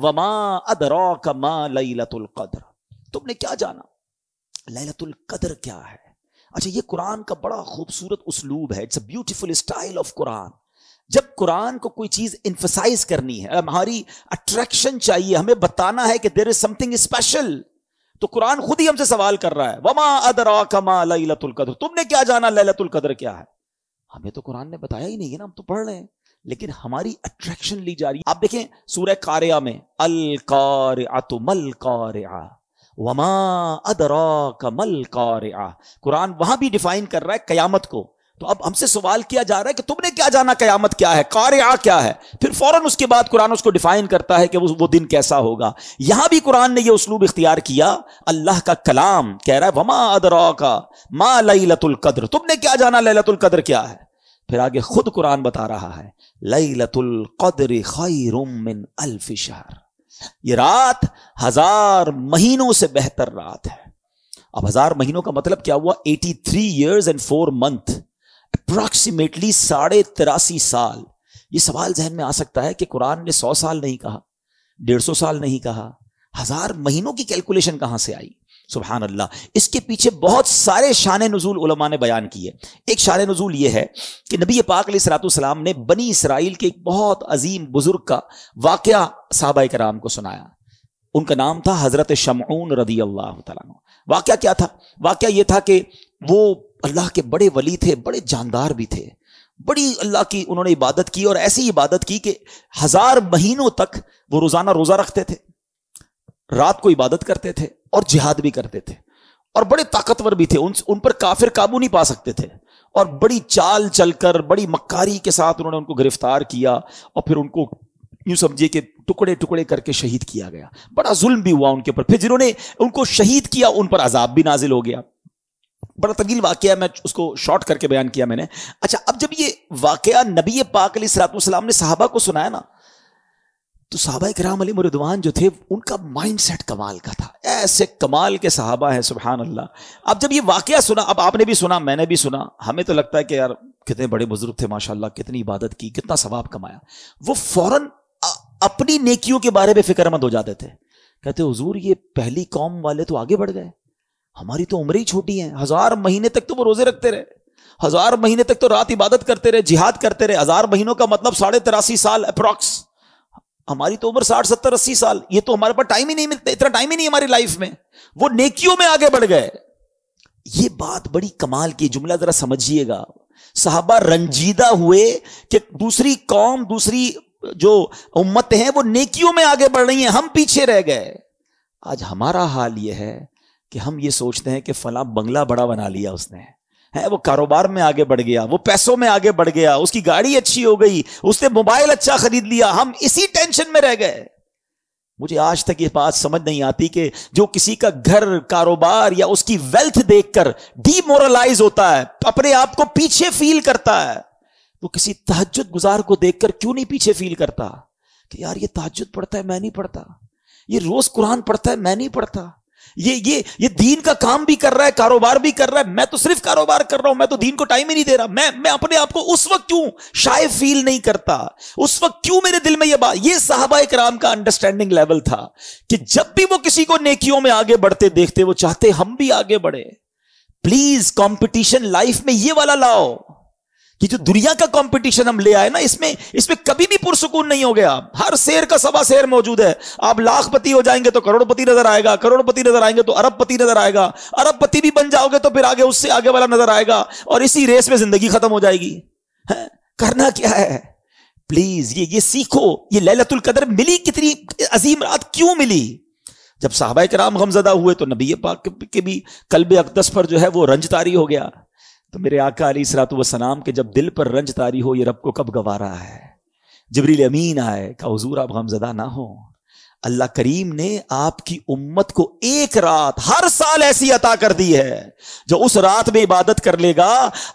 वमा अदरा कमा लतुल कदर तुमने क्या जाना लैलतुल कदर क्या है अच्छा ये कुरान का बड़ा खूबसूरत उसलूब है it's a beautiful style of Quran जब कुरान को कोई चीज इंफोसाइज करनी है हमारी अट्रैक्शन चाहिए हमें बताना है कि देर इज समथिंग स्पेशल तो कुरान खुद ही हमसे सवाल कर रहा है वमा अदरा कमा लतुल कदर तुमने क्या जाना लैलतुल कदर क्या है हमें तो कुरान ने बताया ही नहीं है ना हम तो पढ़ रहे हैं लेकिन हमारी अट्रैक्शन ली जा रही है आप देखें सूर्य कार्या में अल कार मल कार्या वमा अदरा कमल कार्या कुरान वहां भी डिफाइन कर रहा है कयामत को तो अब हमसे सवाल किया जा रहा है कि तुमने क्या जाना कयामत क्या है कार्या क्या है फिर फौरन उसके बाद कुरान उसको डिफाइन करता है कि वो वो दिन कैसा होगा यहां भी कुरान ने यह उसलूब इख्तियार किया अल्लाह का कलाम कह रहा है वमा अदरा का मा लतुल कद्र तुमने क्या जाना लैलतुल कद्र क्या है फिर आगे खुद कुरान बता रहा है लई लतुल कदरी खैरुमिन अल्फ ये रात हजार महीनों से बेहतर रात है अब हजार महीनों का मतलब क्या हुआ 83 three years and four month approximately साढ़े तिरासी साल ये सवाल जहन में आ सकता है कि कुरान ने सौ साल नहीं कहा डेढ़ सौ साल नहीं कहा हजार महीनों की कैलकुलेशन कहां से आई सुबहान अल्लाह इसके पीछे बहुत सारे शान नज़ूल उलमा ने बयान किए एक शान नज़ूल ये है कि नबी पाक सलातम ने बनी इसराइल के एक बहुत अजीम बुज़ुर्ग का वाक़ साहबा कराम को सुनाया उनका नाम था हज़रत शमून रदी अल्लाह वाक़ क्या था वाक़ ये था कि वो अल्लाह के बड़े वली थे बड़े जानदार भी थे बड़ी अल्लाह की उन्होंने इबादत की और ऐसी इबादत की कि हज़ार महीनों तक वो रोज़ाना रोज़ा रखते थे रात को इबादत करते थे और जिहाद भी करते थे और बड़े ताकतवर भी थे उन उन पर काफिर काबू नहीं पा सकते थे और बड़ी चाल चलकर बड़ी मक्कारी के साथ उन्होंने उनको गिरफ्तार किया और फिर उनको यूं समझिए कि टुकड़े टुकड़े करके शहीद किया गया बड़ा जुल्म भी हुआ उनके ऊपर फिर जिन्होंने उनको शहीद किया उन पर अजाब भी नाजिल हो गया बड़ा तवील वाक्य मैं उसको शॉर्ट करके बयान किया मैंने अच्छा अब जब ये वाकया नबी पाक सलाम ने साहबा को सुनाया ना तो साहबा कराम अली मरुदवान जो थे उनका माइंडसेट कमाल का था ऐसे कमाल के साहबा हैं सुबहान अल्लाह अब जब ये वाक़ सुना अब आपने भी सुना मैंने भी सुना हमें तो लगता है कि यार कितने बड़े बुजुर्ग थे माशाल्लाह कितनी इबादत की कितना सवाब कमाया वो फ़ौरन अपनी नेकियों के बारे में फिक्रमंद हो जाते थे कहते हजूर ये पहली कौम वाले तो आगे बढ़ गए हमारी तो उम्र ही छोटी है हजार महीने तक तो वो रोजे रखते रहे हजार महीने तक तो रात इबादत करते रहे जिहाद करते रहे हजार महीनों का मतलब साढ़े तिरासी साल अप्रॉक्स हमारी तो उम्र साठ सत्तर अस्सी साल ये तो हमारे पास टाइम ही नहीं मिलता इतना टाइम ही नहीं हमारी लाइफ में वो नेकियों में आगे बढ़ गए ये बात बड़ी कमाल की जुमला जरा समझिएगा साहबा रंजीदा हुए कि दूसरी कौम दूसरी जो उम्मत है वो नेकियों में आगे बढ़ रही है हम पीछे रह गए आज हमारा हाल यह है कि हम ये सोचते हैं कि फला बंगला बड़ा बना लिया उसने है वो कारोबार में आगे बढ़ गया वो पैसों में आगे बढ़ गया उसकी गाड़ी अच्छी हो गई उसने मोबाइल अच्छा खरीद लिया हम इसी टेंशन में रह गए मुझे आज तक ये बात समझ नहीं आती कि जो किसी का घर कारोबार या उसकी वेल्थ देखकर डीमोरलाइज होता है अपने आप को पीछे फील करता है वो तो किसी तहजद गुजार को देखकर क्यों नहीं पीछे फील करता कि यार ये तहजद पढ़ता है मैं नहीं पढ़ता ये रोज कुरान पढ़ता है मैं नहीं पढ़ता ये ये ये दीन का काम भी कर रहा है कारोबार भी कर रहा है मैं तो सिर्फ कारोबार कर रहा हूं मैं तो दीन को टाइम ही नहीं दे रहा मैं मैं अपने आप को उस वक्त क्यों शायद फील नहीं करता उस वक्त क्यों मेरे दिल में ये बात ये साहबा राम का अंडरस्टैंडिंग लेवल था कि जब भी वो किसी को नेकियों में आगे बढ़ते देखते वो चाहते हम भी आगे बढ़े प्लीज कॉम्पिटिशन लाइफ में ये वाला लाओ कि जो दुनिया का कंपटीशन हम ले आए ना इसमें इसमें कभी भी पुरसकून नहीं हो गया हर शेर का सवा शेर मौजूद है आप लाखपति हो जाएंगे तो करोड़पति नजर आएगा करोड़पति नजर आएंगे तो अरबपति नजर आएगा अरबपति भी बन जाओगे तो फिर आगे उससे आगे वाला नजर आएगा और इसी रेस में जिंदगी खत्म हो जाएगी है? करना क्या है प्लीज ये ये सीखो ये ललतुल कदर मिली कितनी अजीम रात क्यों मिली जब साहबा कराम गमजदा हुए तो नबी पाक के भी कल्ब अकदस पर जो है वो रंजतारी हो गया तो मेरे आका अली सरात वसलाम के जब दिल पर रंज तारी हो ये रब को कब गवा रहा है जबरील अमीन आए का हजूर आप गमजदा ना हो अल्लाह करीम ने आपकी उम्मत को एक रात हर साल ऐसी अता कर दी है जो उस रात में इबादत कर लेगा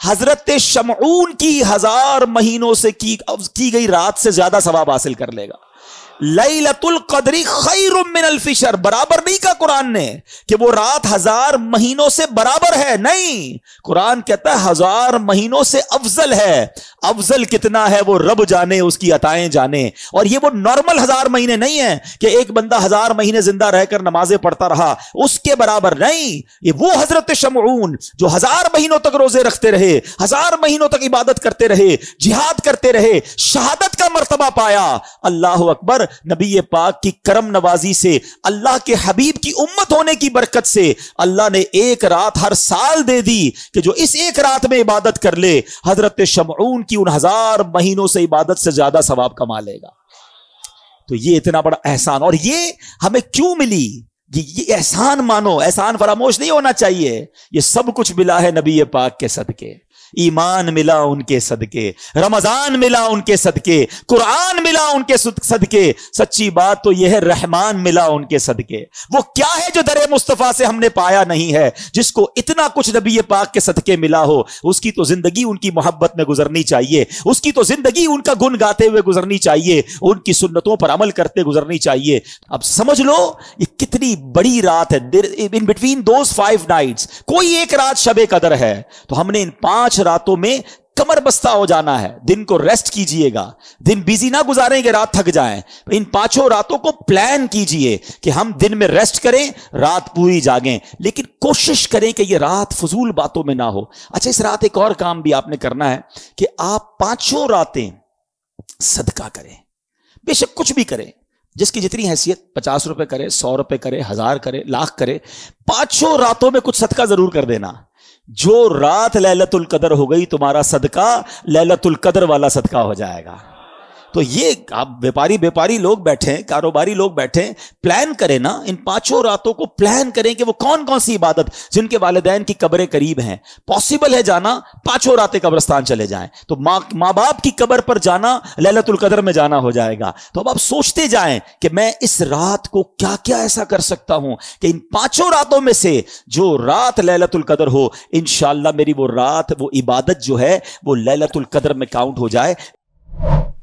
हजरत शमून की हजार महीनों से की की गई रात से ज्यादा सवाब हासिल कर लेगा लई खैर कदरी बराबर नहीं कहा कुरान ने कि वो रात हजार महीनों से बराबर है नहीं कुरान कहता है हजार महीनों से अफजल है अफजल कितना है वो रब जाने उसकी अताएं जाने और ये वो नॉर्मल हजार महीने नहीं है कि एक बंदा हजार महीने जिंदा रहकर नमाजें पढ़ता रहा उसके बराबर नहीं ये वो हजरत शमून जो हजार महीनों तक रोजे रखते रहे हजार महीनों तक इबादत करते रहे जिहाद करते रहे शहादत क्या मरतबा पाया अल्लाह अकबर नबी पाक की करम नवाजी से अल्लाह के हबीब की उम्मत होने की बरकत से अल्लाह ने एक रात हर साल दे दी कि जो इस एक रात में इबादत कर ले हजरत शमरून की उन हजार महीनों से इबादत से ज्यादा सवाब कमा लेगा तो ये इतना बड़ा एहसान और ये हमें क्यों मिली ये एहसान मानो एहसान फरामोश नहीं होना चाहिए ये सब कुछ मिला है नबी पाक के सदके ईमान मिला उनके सदके रमज़ान मिला उनके सदके कुरान मिला उनके सदके सच्ची बात तो यह है रहमान मिला उनके सदके वो क्या है जो दर मुस्तफ़ा से हमने पाया नहीं है जिसको इतना कुछ नबी पाक के सदके मिला हो उसकी तो ज़िंदगी उनकी मोहब्बत में गुजरनी चाहिए उसकी तो ज़िंदगी उनका गुण गाते हुए गुजरनी चाहिए उनकी सुन्नतों पर अमल करते गुजरनी चाहिए अब समझ लो ये कितनी बड़ी रात है इन बिटवीन दो फाइव नाइट्स कोई एक रात शबे कदर है तो हमने इन पांच कुछ रातों में कमर बस्ता हो जाना है दिन को रेस्ट कीजिएगा दिन बिजी ना गुजारें कि रात थक जाएं इन पांचों रातों को प्लान कीजिए कि हम दिन में रेस्ट करें रात पूरी जागें लेकिन कोशिश करें कि ये रात फजूल बातों में ना हो अच्छा इस रात एक और काम भी आपने करना है कि आप पांचों रातें सदका करें बेशक कुछ भी करें जिसकी जितनी हैसियत पचास रुपए करे सौ रुपए करे हजार करे लाख करे पांचों रातों में कुछ सदका जरूर कर देना जो रात लैलतुल कदर हो गई तुम्हारा सदका लैलतुल कदर वाला सदका हो जाएगा तो ये आप व्यापारी व्यापारी लोग बैठे हैं कारोबारी लोग बैठे हैं प्लान करें ना इन पांचों रातों को प्लान करें कि वो कौन कौन सी इबादत जिनके वालदेन की कब्रें करीब हैं पॉसिबल है जाना पांचों रातें कब्रस्तान चले जाएं तो माँ माँ बाप की कब्र पर जाना ललतुल कदर में जाना हो जाएगा तो अब आप सोचते जाए कि मैं इस रात को क्या क्या ऐसा कर सकता हूं कि इन पांचों रातों में से जो रात ललतुल कदर हो इन मेरी वो रात वो इबादत जो है वो ललतुल कदर में काउंट हो जाए